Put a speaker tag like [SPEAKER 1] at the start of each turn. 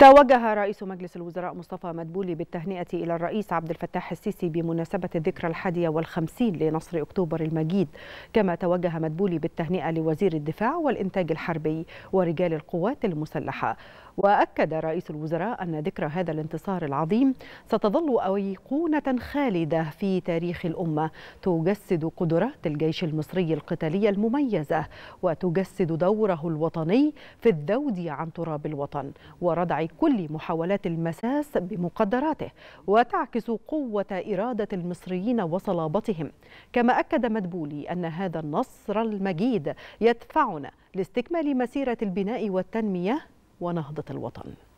[SPEAKER 1] توجه رئيس مجلس الوزراء مصطفى مدبولي بالتهنئة إلى الرئيس عبد الفتاح السيسي بمناسبة الذكرى الحادية والخمسين لنصر أكتوبر المجيد كما توجه مدبولي بالتهنئة لوزير الدفاع والإنتاج الحربي ورجال القوات المسلحة وأكد رئيس الوزراء أن ذكرى هذا الانتصار العظيم ستظل أيقونة خالدة في تاريخ الأمة تجسد قدرات الجيش المصري القتالية المميزة وتجسد دوره الوطني في الذود عن تراب الوطن وردع كل محاولات المساس بمقدراته وتعكس قوة إرادة المصريين وصلابتهم كما أكد مدبولي أن هذا النصر المجيد يدفعنا لاستكمال مسيرة البناء والتنمية ونهضة الوطن